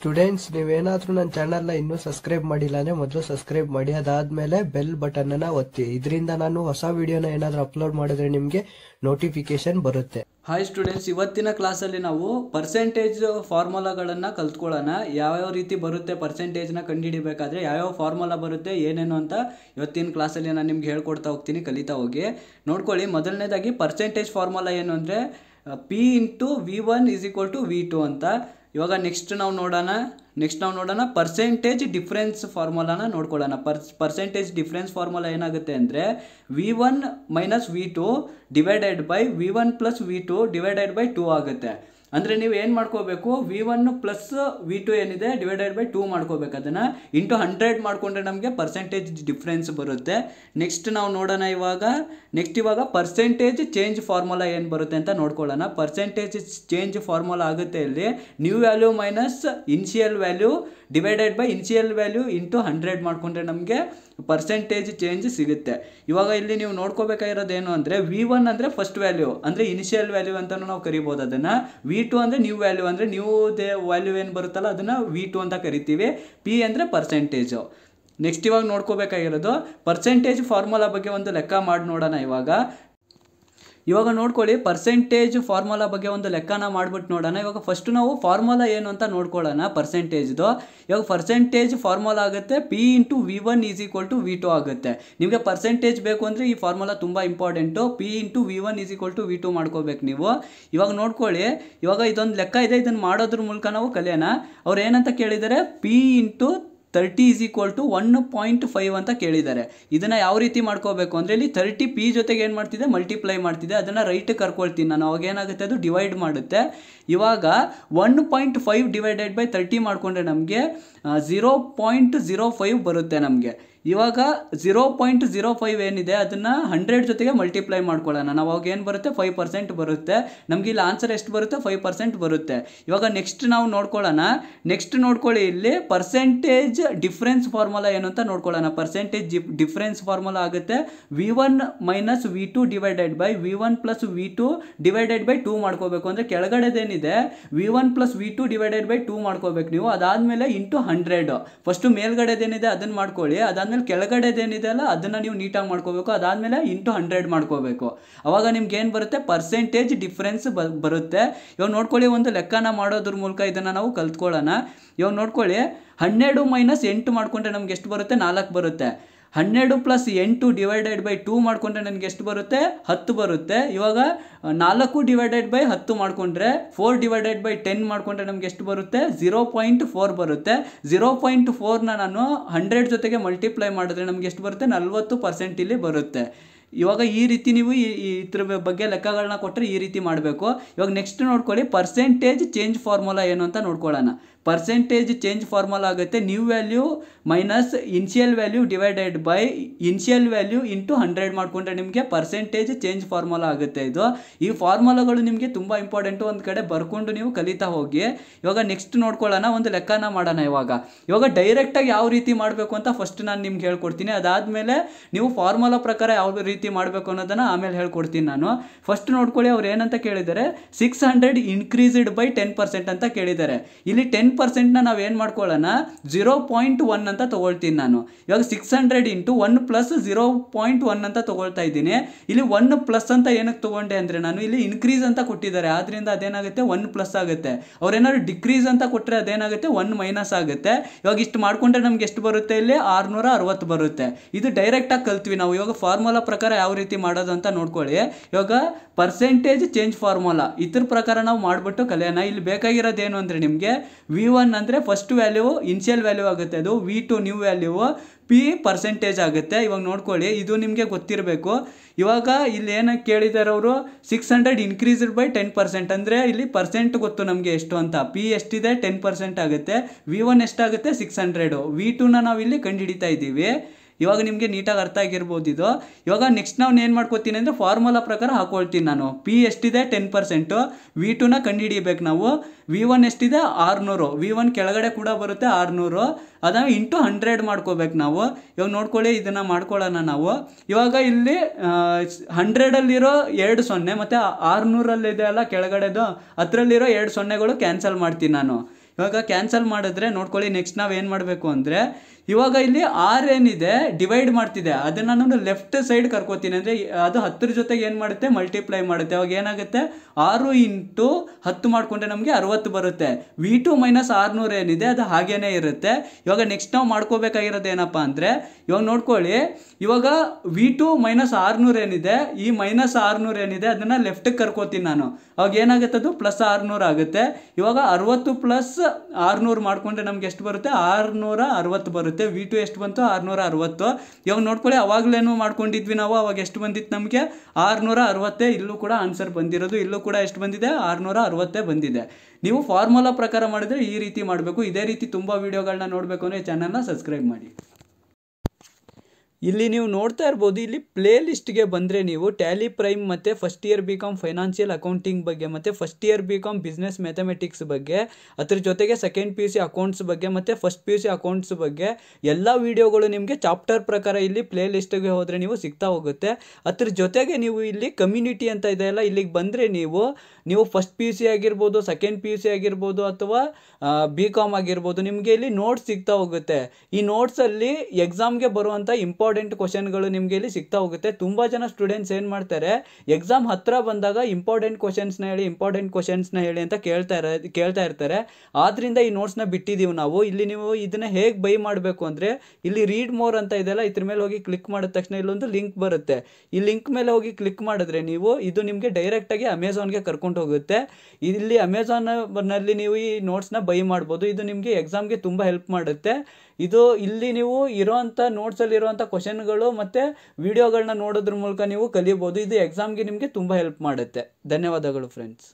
students ನೀವೇನಾದರೂ ನನ್ನ ಚಾನಲ್ನ ಇನ್ನೂ ಸಬ್ಸ್ಕ್ರೈಬ್ ಮಾಡಿಲ್ಲ ಅಂದರೆ ಮೊದಲು ಸಬ್ಸ್ಕ್ರೈಬ್ ಮಾಡಿ ಅದಾದಮೇಲೆ ಬೆಲ್ ಅನ್ನ ಒತ್ತಿ ಇದರಿಂದ ನಾನು ಹೊಸ ವಿಡಿಯೋನ ಏನಾದರೂ ಅಪ್ಲೋಡ್ ಮಾಡಿದ್ರೆ ನಿಮಗೆ ನೋಟಿಫಿಕೇಶನ್ ಬರುತ್ತೆ ಹಾಯ್ ಸ್ಟೂಡೆಂಟ್ಸ್ ಇವತ್ತಿನ ಕ್ಲಾಸಲ್ಲಿ ನಾವು ಪರ್ಸೆಂಟೇಜ್ ಫಾರ್ಮುಲಾಗಳನ್ನು ಕಲ್ತ್ಕೊಳ್ಳೋಣ ಯಾವ್ಯಾವ ರೀತಿ ಬರುತ್ತೆ ಪರ್ಸೆಂಟೇಜ್ನ ಕಂಡುಹಿಡಿಬೇಕಾದ್ರೆ ಯಾವ್ಯಾವ ಫಾರ್ಮುಲಾ ಬರುತ್ತೆ ಏನೇನು ಅಂತ ಇವತ್ತಿನ ಕ್ಲಾಸಲ್ಲಿ ನಾನು ನಿಮ್ಗೆ ಹೇಳ್ಕೊಡ್ತಾ ಹೋಗ್ತೀನಿ ಕಲಿತಾ ಹೋಗಿ ನೋಡ್ಕೊಳ್ಳಿ ಮೊದಲನೇದಾಗಿ ಪರ್ಸೆಂಟೇಜ್ ಫಾರ್ಮುಲಾ ಏನು ಅಂದರೆ P into V one is equal to V two ಅಂತ ಇವಾಗ ನೆಕ್ಸ್ಟ್ ನಾವು ನೋಡೋಣ ನೆಕ್ಸ್ಟ್ ನಾವು ನೋಡೋಣ ಪರ್ಸೆಂಟೇಜ್ ಡಿಫ್ರೆನ್ಸ್ ಫಾರ್ಮುಲಾನ ನೋಡ್ಕೊಳ್ಳೋಣ ಪರ್ಸ್ ಪರ್ಸೆಂಟೇಜ್ ಡಿಫ್ರೆನ್ಸ್ ಫಾರ್ಮುಲಾ ಏನಾಗುತ್ತೆ ಅಂದರೆ V one minus V two divided by V one plus V two divided by two ಆಗುತ್ತೆ ಅಂದರೆ ನೀವು ಏನು ಮಾಡ್ಕೋಬೇಕು V one plus V two ಏನಿದೆ ಡಿವೈಡೆಡ್ ಬೈ ಟೂ ಮಾಡ್ಕೋಬೇಕು ಅದನ್ನು ಇಂಟು ಹಂಡ್ರೆಡ್ ಮಾಡಿಕೊಂಡ್ರೆ ನಮಗೆ ಪರ್ಸೆಂಟೇಜ್ ಡಿಫ್ರೆನ್ಸ್ ಬರುತ್ತೆ ನೆಕ್ಸ್ಟ್ ನಾವು ನೋಡೋಣ ಇವಾಗ ನೆಕ್ಸ್ಟ್ ಇವಾಗ ಪರ್ಸೆಂಟೇಜ್ ಚೇಂಜ್ ಫಾರ್ಮುಲಾ ಏನು ಬರುತ್ತೆ ಅಂತ ನೋಡ್ಕೊಳ್ಳೋಣ ಪರ್ಸೆಂಟೇಜ್ ಚೇಂಜ್ ಫಾರ್ಮುಲಾ ಆಗುತ್ತೆ ಇಲ್ಲಿ new value minus initial value divided by initial value into hundred ಮಾಡಿಕೊಂಡ್ರೆ ನಮಗೆ ಪರ್ಸೆಂಟೇಜ್ ಚೇಂಜ್ ಸಿಗುತ್ತೆ ಇವಾಗ ಇಲ್ಲಿ ನೀವು ನೋಡ್ಕೋಬೇಕಾಗಿರೋದೇನು ಅಂದರೆ ವಿ ಒನ್ ಅಂದರೆ ಫಸ್ಟ್ ವ್ಯಾಲ್ಯೂ ಅಂದರೆ ಇನಿಷಿಯಲ್ ವ್ಯಾಲ್ಯೂ ಅಂತಲೂ ನಾವು ಕರಿಬೋದು ಅದನ್ನು ವಿ ವಿ ಟು ಅಂದರೆ ನ್ಯೂ ವ್ಯಾಲ್ಯೂ ಅಂದರೆ ನ್ಯೂ ದೇ ವ್ಯಾಲ್ಯೂ ಏನು ಬರುತ್ತಲ್ಲ ಅದನ್ನು ವಿ ಟು ಅಂತ ಕರಿತೀವಿ ಪಿ ಅಂದರೆ ಪರ್ಸೆಂಟೇಜು ನೆಕ್ಸ್ಟ್ ಇವಾಗ ನೋಡ್ಕೋಬೇಕಾಗಿರೋದು ಪರ್ಸೆಂಟೇಜ್ ಫಾರ್ಮುಲಾ ಬಗ್ಗೆ ಒಂದು ಲೆಕ್ಕ ಮಾಡಿ ನೋಡೋಣ ಇವಾಗ ಇವಾಗ ನೋಡ್ಕೊಳ್ಳಿ ಪರ್ಸೆಂಟೇಜ್ ಫಾರ್ಮುಲಾ ಬಗ್ಗೆ ಒಂದು ಲೆಕ್ಕನ ಮಾಡ್ಬಿಟ್ಟು ನೋಡೋಣ ಇವಾಗ ಫಸ್ಟು ನಾವು ಫಾರ್ಮುಲಾ ಏನು ಅಂತ ನೋಡ್ಕೊಳ್ಳೋಣ ಪರ್ಸೆಂಟೇಜ್ದು ಇವಾಗ ಪರ್ಸೆಂಟೇಜ್ ಫಾರ್ಮುಲಾ ಆಗುತ್ತೆ P into V one is equal to V two ಆಗುತ್ತೆ ನಿಮಗೆ ಪರ್ಸೆಂಟೇಜ್ ಬೇಕು ಅಂದರೆ ಈ ಫಾರ್ಮುಲಾ ತುಂಬ important P into V one is equal to V two ಮಾಡ್ಕೋಬೇಕು ನೀವು ಇವಾಗ ನೋಡ್ಕೊಳ್ಳಿ ಇವಾಗ ಇದೊಂದು ಲೆಕ್ಕ ಇದೆ ಇದನ್ನು ಮಾಡೋದ್ರ ಮೂಲಕ ನಾವು ಕಲಿಯೋಣ ಅವ್ರು ಏನಂತ ಕೇಳಿದರೆ P into thirty is equal to one point five ಅಂತ ಕೇಳಿದ್ದಾರೆ ಇದನ್ನು ಯಾವ ರೀತಿ ಮಾಡ್ಕೋಬೇಕು ಅಂದರೆ ಇಲ್ಲಿ ತರ್ಟಿ ಪಿ ಜೊತೆಗೆ ಏನು ಮಾಡ್ತಿದೆ ಮಲ್ಟಿಪ್ಲೈ ಮಾಡ್ತಿದೆ ಅದನ್ನು ರೈಟ್ ಕರ್ಕೊಳ್ತೀನಿ ನಾನು ಅವಾಗ ಏನಾಗುತ್ತೆ ಅದು ಡಿವೈಡ್ ಮಾಡುತ್ತೆ ಇವಾಗ one point five divided by thirty ಮಾಡಿಕೊಂಡ್ರೆ ನಮಗೆ ಝೀರೋ ಪಾಯಿಂಟ್ ಜೀರೋ ಫೈವ್ ಬರುತ್ತೆ ನಮಗೆ ಇವಾಗ ಜೀರೋ ಪಾಯಿಂಟ್ ಜೀರೋ ಫೈವ್ ಏನಿದೆ ಅದನ್ನು ಹಂಡ್ರೆಡ್ ಜೊತೆಗೆ ಮಲ್ಟಿಪ್ಲೈ ಮಾಡ್ಕೊಳ್ಳೋಣ ನಾವು ಅವಾಗ ಏನು ಬರುತ್ತೆ ಫೈವ್ ಪರ್ಸೆಂಟ್ ಬರುತ್ತೆ ನಮಗೆ ಇಲ್ಲಿ ಆನ್ಸರ್ ಎಷ್ಟು ಬರುತ್ತೆ ಫೈವ್ ಪರ್ಸೆಂಟ್ ಬರುತ್ತೆ ಇವಾಗ ನೆಕ್ಸ್ಟ್ ನಾವು ನೋಡ್ಕೊಳ್ಳೋಣ ನೆಕ್ಸ್ಟ್ ನೋಡ್ಕೊಳ್ಳಿ ಇಲ್ಲಿ ಪರ್ಸೆಂಟೇಜ್ ಡಿಫ್ರೆನ್ಸ್ ಫಾರ್ಮುಲಾ ಏನು ಅಂತ ನೋಡ್ಕೊಳ್ಳೋಣ ಪರ್ಸೆಂಟೇಜ್ ಡಿಫ್ರೆನ್ಸ್ ಫಾರ್ಮುಲಾ ಆಗುತ್ತೆ V one minus V two divided by V one plus V two divided by two ಮಾಡ್ಕೋಬೇಕು ಅಂದರೆ ಕೆಳಗಡೆದೇನಿದೆ V one plus V two divided by two ಮಾಡ್ಕೋಬೇಕು ನೀವು ಅದಾದಮೇಲೆ ಇಂಟು ಹಂಡ್ರೆಡ್ ಫಸ್ಟು ಮೇಲ್ಗಡೆದೇನಿದೆ ಅದನ್ನು ಮಾಡ್ಕೊಳ್ಳಿ ಅದಾದಮೇಲೆ ಆಮೇಲೆ ಕೆಳಗಡೆದೇನಿದೆ ಅಲ್ಲ ಅದನ್ನ ನೀವು ನೀಟಾಗಿ ಮಾಡ್ಕೋಬೇಕು ಅದಾದಮೇಲೆ ಇಂಟು ಹಂಡ್ರೆಡ್ ಮಾಡ್ಕೋಬೇಕು ಅವಾಗ ನಿಮ್ಗೆ ಏನು ಬರುತ್ತೆ ಪರ್ಸೆಂಟೇಜ್ ಡಿಫ್ರೆನ್ಸ್ ಬರುತ್ತೆ ಇವಾಗ ನೋಡ್ಕೊಳ್ಳಿ ಒಂದು ಲೆಕ್ಕನ ಮಾಡೋದ್ರ ಮೂಲಕ ಇದನ್ನ ನಾವು ಕಲ್ತ್ಕೊಳ್ಳೋಣ ಇವಾಗ ನೋಡ್ಕೊಳ್ಳಿ ಹನ್ನೆರಡು ಮೈನಸ್ ಎಂಟು ಮಾಡ್ಕೊಂಡ್ರೆ ನಮ್ಗೆ ಎಷ್ಟು ಬರುತ್ತೆ ನಾಲ್ಕು ಬರುತ್ತೆ ಹನ್ನೆರಡು ಪ್ಲಸ್ ಎಂಟು ಡಿವೈಡೆಡ್ ಬೈ ಟೂ ಮಾಡಿಕೊಂಡ್ರೆ ನನಗೆ ಎಷ್ಟು ಬರುತ್ತೆ ಹತ್ತು ಬರುತ್ತೆ ಇವಾಗ ನಾಲ್ಕು ಡಿವೈಡೆಡ್ ಬೈ ಹತ್ತು ಮಾಡಿಕೊಂಡ್ರೆ ಫೋರ್ ಡಿವೈಡೆಡ್ ಬೈ ಟೆನ್ ಮಾಡಿಕೊಂಡ್ರೆ ನಮ್ಗೆ ಎಷ್ಟು ಬರುತ್ತೆ ಝೀರೋ ಪಾಯಿಂಟ್ ಫೋರ್ ಬರುತ್ತೆ ಝೀರೋ ಪಾಯಿಂಟ್ ಫೋರ್ನ ನಾನು ಹಂಡ್ರೆಡ್ ಜೊತೆಗೆ ಮಲ್ಟಿಪ್ಲೈ ಮಾಡಿದ್ರೆ ನಮ್ಗೆ ಎಷ್ಟು ಬರುತ್ತೆ ನಲ್ವತ್ತು ಪರ್ಸೆಂಟ್ ಇಲ್ಲಿ ಬರುತ್ತೆ ಇವಾಗ ಈ ರೀತಿ ನೀವು ಈ ಇದ್ರ ಬಗ್ಗೆ ಲೆಕ್ಕಗಳನ್ನ ಕೊಟ್ಟರೆ ಈ ರೀತಿ ಮಾಡಬೇಕು ಇವಾಗ ನೆಕ್ಸ್ಟ್ ನೋಡ್ಕೊಳ್ಳಿ ಪರ್ಸೆಂಟೇಜ್ ಚೇಂಜ್ ಫಾರ್ಮುಲಾ ಏನು ಅಂತ ನೋಡ್ಕೊಳ್ಳೋಣ ಪರ್ಸೆಂಟೇಜ್ ಚೇಂಜ್ ಫಾರ್ಮುಲಾ ಆಗುತ್ತೆ new value minus initial value divided by initial value into hundred ಮಾಡಿಕೊಂಡ್ರೆ ನಿಮಗೆ ಪರ್ಸೆಂಟೇಜ್ ಚೇಂಜ್ ಫಾರ್ಮುಲಾ ಆಗುತ್ತೆ ಇದು ಈ ಫಾರ್ಮುಲಾಗಳು ನಿಮಗೆ ತುಂಬ ಇಂಪಾರ್ಟೆಂಟು ಒಂದು ಕಡೆ ಬರ್ಕೊಂಡು ನೀವು ಕಲಿತಾ ಹೋಗಿ ಇವಾಗ ನೆಕ್ಸ್ಟ್ ನೋಡ್ಕೊಳ್ಳೋಣ ಒಂದು ಲೆಕ್ಕನ ಮಾಡೋಣ ಇವಾಗ ಇವಾಗ ಡೈರೆಕ್ಟಾಗಿ ಯಾವ ರೀತಿ ಮಾಡಬೇಕು ಅಂತ ಫಸ್ಟ್ ನಾನು ನಿಮ್ಗೆ ಹೇಳ್ಕೊಡ್ತೀನಿ ಅದಾದಮೇಲೆ ನೀವು ಫಾರ್ಮುಲಾ ಪ್ರಕಾರ ಯಾವ ರೀತಿ ಮಾಡಬೇಕು ಅನ್ನೋದನ್ನು ಆಮೇಲೆ ಹೇಳ್ಕೊಡ್ತೀನಿ ನಾನು ಫಸ್ಟ್ ನೋಡ್ಕೊಳ್ಳಿ ಅವ್ರು ಏನಂತ ಕೇಳಿದ್ದಾರೆ six hundred increased by ten percent ಅಂತ ಕೇಳಿದ್ದಾರೆ ಇಲ್ಲಿ ಟೆನ್ ಪರ್ಸೆಂಟ್ನ ನಾವು ಏನು ಮಾಡ್ಕೊಳ್ಳೋಣ ಜೀರೋ ಪಾಯಿಂಟ್ ಒನ್ ಅಂತ ತೊಗೊಳ್ತೀನಿ ನಾನು ಇವಾಗ six hundred into one plus zero point one ಅಂತ ತೊಗೊಳ್ತಾ ಇದ್ದೀನಿ ಇಲ್ಲಿ ಒನ್ ಪ್ಲಸ್ ಅಂತ ಏನಕ್ಕೆ ತೊಗೊಂಡೆ ಅಂದರೆ ನಾನು ಇಲ್ಲಿ ಇನ್ಕ್ರೀಸ್ ಅಂತ ಕೊಟ್ಟಿದ್ದಾರೆ ಆದ್ದರಿಂದ ಅದೇನಾಗುತ್ತೆ ಒನ್ ಪ್ಲಸ್ ಆಗುತ್ತೆ ಅವ್ರೇನಾದ್ರು ಡಿಕ್ರೀಸ್ ಅಂತ ಕೊಟ್ಟರೆ ಅದೇನಾಗುತ್ತೆ ಒನ್ ಮೈನಸ್ ಆಗುತ್ತೆ ಇವಾಗ ಇಷ್ಟು ಮಾಡಿಕೊಂಡ್ರೆ ನಮ್ಗೆ ಎಷ್ಟು ಬರುತ್ತೆ ಇಲ್ಲಿ ಆರುನೂರ ಅರವತ್ತು ಬರುತ್ತೆ ಇದು ಡೈರೆಕ್ಟಾಗಿ ಕಲ್ತ್ವಿ ನಾವು ಇವಾಗ ಫಾರ್ಮುಲಾ ಪ್ರಕಾರ ಯಾವ ರೀತಿ ಮಾಡೋದು ಅಂತ ನೋಡ್ಕೊಳ್ಳಿ ಇವಾಗ ಪರ್ಸೆಂಟೇಜ್ ಚೇಂಜ್ ಫಾರ್ಮುಲಾ ಇದ್ರ ಪ್ರಕಾರ ನಾವು ಮಾಡಿಬಿಟ್ಟು ಕಲಿಯೋಣ ಇಲ್ಲಿ ಬೇಕಾಗಿರೋದೇನು ಅಂದರೆ ನಿಮಗೆ ವಿ ಒನ್ ಅಂದರೆ ಫಸ್ಟ್ ವ್ಯಾಲ್ಯೂ ಇನ್ಷಿಯಲ್ ವ್ಯಾಲ್ಯೂ ಆಗುತ್ತೆ ಅದು V two new value P percentage ಆಗುತ್ತೆ ಇವಾಗ ನೋಡ್ಕೊಳ್ಳಿ ಇದು ನಿಮಗೆ ಗೊತ್ತಿರಬೇಕು ಇವಾಗ ಇಲ್ಲಿ ಏನಕ್ಕೆ ಕೇಳಿದ್ದಾರೆ ಅವರು six hundred increased by ten percent ಅಂದರೆ ಇಲ್ಲಿ ಪರ್ಸೆಂಟ್ ಗೊತ್ತು ನಮಗೆ ಎಷ್ಟು ಅಂತ ಪಿ ಎಷ್ಟಿದೆ ಟೆನ್ ಪರ್ಸೆಂಟ್ ಆಗುತ್ತೆ ವಿ ಒನ್ ಎಷ್ಟಾಗುತ್ತೆ ಸಿಕ್ಸ್ ಹಂಡ್ರೆಡು ವಿ ಟೂನ ನಾವು ಇಲ್ಲಿ ಕಂಡುಹಿಡಿತಾ ಇದ್ದೀವಿ ಇವಾಗ ನಿಮಗೆ ನೀಟಾಗಿ ಅರ್ಥ ಆಗಿರ್ಬೋದು ಇದು ಇವಾಗ ನೆಕ್ಸ್ಟ್ ನಾವು ಏನು ಮಾಡ್ಕೋತೀನಿ ಅಂದರೆ ಫಾರ್ಮುಲಾ ಪ್ರಕಾರ ಹಾಕೊಳ್ತೀನಿ ನಾನು ಪಿ ಎಷ್ಟಿದೆ ಟೆನ್ ಪರ್ಸೆಂಟು ವಿ ಟೂನ ಕಂಡುಹಿಡಿಯಬೇಕು ನಾವು ವಿ ಒನ್ ಎಷ್ಟಿದೆ ಆರುನೂರು ವಿ ಒನ್ ಕೆಳಗಡೆ ಕೂಡ ಬರುತ್ತೆ ಆರುನೂರು ಅದನ್ನು ಇಂಟು ಹಂಡ್ರೆಡ್ ಮಾಡ್ಕೋಬೇಕು ನಾವು ಇವಾಗ ನೋಡ್ಕೊಳ್ಳಿ ಇದನ್ನು ಮಾಡ್ಕೊಳ್ಳೋಣ ನಾವು ಇವಾಗ ಇಲ್ಲಿ ಹಂಡ್ರೆಡಲ್ಲಿರೋ ಎರಡು ಸೊನ್ನೆ ಮತ್ತು ಆರುನೂರಲ್ಲಿದೆ ಅಲ್ಲ ಕೆಳಗಡೆದು ಅದರಲ್ಲಿರೋ ಎರಡು ಸೊನ್ನೆಗಳು ಕ್ಯಾನ್ಸಲ್ ಮಾಡ್ತೀನಿ ನಾನು ಇವಾಗ ಕ್ಯಾನ್ಸಲ್ ಮಾಡಿದ್ರೆ ನೋಡ್ಕೊಳ್ಳಿ ನೆಕ್ಸ್ಟ್ ನಾವು ಏನು ಮಾಡಬೇಕು ಅಂದರೆ ಇವಾಗ ಇಲ್ಲಿ ಆರ್ ಏನಿದೆ ಡಿವೈಡ್ ಮಾಡ್ತಿದೆ ಅದನ್ನು ನಾನು ಲೆಫ್ಟ್ ಸೈಡ್ ಕರ್ಕೋತೀನಿ ಅಂದರೆ ಅದು ಹತ್ತರ ಜೊತೆಗೆ ಏನು ಮಾಡುತ್ತೆ ಮಲ್ಟಿಪ್ಲೈ ಮಾಡುತ್ತೆ ಅವಾಗ ಏನಾಗುತ್ತೆ ಆರು ಇಂಟು ಹತ್ತು ಮಾಡಿಕೊಂಡ್ರೆ ನಮಗೆ ಅರವತ್ತು ಬರುತ್ತೆ ವಿ ಟು ಮೈನಸ್ ಆರುನೂರು ಏನಿದೆ ಅದು ಹಾಗೇ ಇರುತ್ತೆ ಇವಾಗ ನೆಕ್ಸ್ಟ್ ನಾವು ಮಾಡ್ಕೋಬೇಕಾಗಿರೋದು ಏನಪ್ಪ ಅಂದರೆ ಇವಾಗ ನೋಡ್ಕೊಳ್ಳಿ ಇವಾಗ ವಿ ಟು ಮೈನಸ್ ಆರುನೂರು ಏನಿದೆ ಈ ಮೈನಸ್ ಆರುನೂರು ಏನಿದೆ ಅದನ್ನು ಲೆಫ್ಟಿಗೆ ಕರ್ಕೋತೀನಿ ನಾನು ಅವಾಗ ಏನಾಗುತ್ತೆ ಅದು ಪ್ಲಸ್ ಆರುನೂರು ಆಗುತ್ತೆ ಇವಾಗ ಅರವತ್ತು ಪ್ಲಸ್ ಆರುನೂರು ಮಾಡಿಕೊಂಡ್ರೆ ನಮ್ಗೆ ಎಷ್ಟು ಬರುತ್ತೆ ಆರುನೂರ ಅರವತ್ತು ಬರುತ್ತೆ ಬರುತ್ತೆ ವಿ ಟು ಎಷ್ಟು ಬಂತು ಆರುನೂರ ಅರವತ್ತು ಇವಾಗ ನೋಡ್ಕೊಳ್ಳಿ ಅವಾಗಲೇನು ಮಾಡ್ಕೊಂಡಿದ್ವಿ ನಾವು ಅವಾಗ ಎಷ್ಟು ಬಂದಿತ್ತು ನಮಗೆ ಆರ್ನೂರ ಅರವತ್ತೇ ಇಲ್ಲೂ ಕೂಡ ಆನ್ಸರ್ ಬಂದಿರೋದು ಇಲ್ಲೂ ಕೂಡ ಎಷ್ಟು ಬಂದಿದೆ ಆರ್ನೂರ ಅರವತ್ತೇ ಬಂದಿದೆ ನೀವು ಫಾರ್ಮುಲಾ ಪ್ರಕಾರ ಮಾಡಿದ್ರೆ ಈ ರೀತಿ ಮಾಡಬೇಕು ಇದೇ ರೀತಿ ತುಂಬ ವೀಡಿಯೋಗಳನ್ನ ನೋಡಬೇಕು ಅಂದರೆ ಚಾನಲ್ನ ಸಬ್ಸ್ಕ್ರೈಬ್ ಮಾಡಿ ಇಲ್ಲಿ ನೀವು ನೋಡ್ತಾ ಇರ್ಬೋದು ಇಲ್ಲಿ ಪ್ಲೇ ಲಿಸ್ಟ್ಗೆ ಬಂದರೆ ನೀವು ಟ್ಯಾಲಿ ಪ್ರೈಮ್ ಮತ್ತು first year B com financial accounting ಬಗ್ಗೆ ಮತ್ತು first year B com business mathematics ಬಗ್ಗೆ ಅದ್ರ ಜೊತೆಗೆ second P U C accounts ಬಗ್ಗೆ ಮತ್ತು first P U C accounts ಬಗ್ಗೆ ಎಲ್ಲ ವೀಡಿಯೋಗಳು ನಿಮಗೆ ಚಾಪ್ಟರ್ ಪ್ರಕಾರ ಇಲ್ಲಿ ಪ್ಲೇ ಲಿಸ್ಟ್ಗೆ ಹೋದರೆ ನೀವು ಸಿಗ್ತಾ ಹೋಗುತ್ತೆ ಅದ್ರ ಜೊತೆಗೆ ನೀವು ಇಲ್ಲಿ ಕಮ್ಯುನಿಟಿ ಅಂತ ಇದೆಯಲ್ಲ ಇಲ್ಲಿಗೆ ಬಂದರೆ ನೀವು ನೀವು ಫಸ್ಟ್ ಪಿ ಯು ಸಿ ಆಗಿರ್ಬೋದು ಸೆಕೆಂಡ್ ಪಿ ಯು ಸಿ ಆಗಿರ್ಬೋದು ಅಥವಾ ಬಿ ಕಾಮ್ ಆಗಿರ್ಬೋದು ನಿಮಗೆ ಇಲ್ಲಿ ನೋಟ್ಸ್ ಸಿಗ್ತಾ ಹೋಗುತ್ತೆ ಈ ನೋಟ್ಸಲ್ಲಿ ಎಕ್ಸಾಮ್ಗೆ ಬರುವಂಥ ಇಂಪಾರ್ಟೆಂಟ್ ಇಂಪಾರ್ಟೆಂಟ್ ಕ್ವಶನ್ಗಳು ನಿಮಗೆ ಇಲ್ಲಿ ಸಿಗ್ತಾ ಹೋಗುತ್ತೆ ತುಂಬ ಜನ ಸ್ಟೂಡೆಂಟ್ಸ್ ಏನು ಮಾಡ್ತಾರೆ ಎಕ್ಸಾಮ್ ಹತ್ತಿರ ಬಂದಾಗ ಇಂಪಾರ್ಟೆಂಟ್ ಕ್ವಶನ್ಸ್ನ ಹೇಳಿ ಇಂಪಾರ್ಟೆಂಟ್ ಕ್ವಶನ್ಸ್ನ ಹೇಳಿ ಅಂತ ಕೇಳ್ತಾ ಇರ ಕೇಳ್ತಾ ಇರ್ತಾರೆ ಆದ್ದರಿಂದ ಈ ನೋಟ್ಸ್ನ ಬಿಟ್ಟಿದ್ದೀವಿ ನಾವು ಇಲ್ಲಿ ನೀವು ಇದನ್ನ ಹೇಗೆ ಬೈ ಮಾಡಬೇಕು ಅಂದರೆ ಇಲ್ಲಿ ರೀಡ್ ಮೋರ್ ಅಂತ ಇದೆಲ್ಲ ಇದ್ರ ಮೇಲೆ ಹೋಗಿ ಕ್ಲಿಕ್ ಮಾಡಿದ ತಕ್ಷಣ ಇಲ್ಲೊಂದು ಲಿಂಕ್ ಬರುತ್ತೆ ಈ ಲಿಂಕ್ ಮೇಲೆ ಹೋಗಿ ಕ್ಲಿಕ್ ಮಾಡಿದ್ರೆ ನೀವು ಇದು ನಿಮಗೆ ಡೈರೆಕ್ಟಾಗಿ ಅಮೆಝಾನ್ಗೆ ಕರ್ಕೊಂಡು ಹೋಗುತ್ತೆ ಇಲ್ಲಿ ನಲ್ಲಿ ನೀವು ಈ ನೋಟ್ಸ್ನ ಬೈ ಮಾಡ್ಬೋದು ಇದು ನಿಮಗೆ ಎಕ್ಸಾಮ್ಗೆ ತುಂಬ ಹೆಲ್ಪ್ ಮಾಡುತ್ತೆ ಇದು ಇಲ್ಲಿ ನೀವು ಇರೋವಂಥ ನೋಟ್ಸಲ್ಲಿರುವಂಥ ಕ್ವಶನ್ಗಳು ಮತ್ತು ವೀಡಿಯೋಗಳನ್ನ ನೋಡೋದ್ರ ಮೂಲಕ ನೀವು ಕಲಿಬೋದು ಇದು ಎಕ್ಸಾಮ್ಗೆ ನಿಮಗೆ ತುಂಬ ಹೆಲ್ಪ್ ಮಾಡುತ್ತೆ ಧನ್ಯವಾದಗಳು ಫ್ರೆಂಡ್ಸ್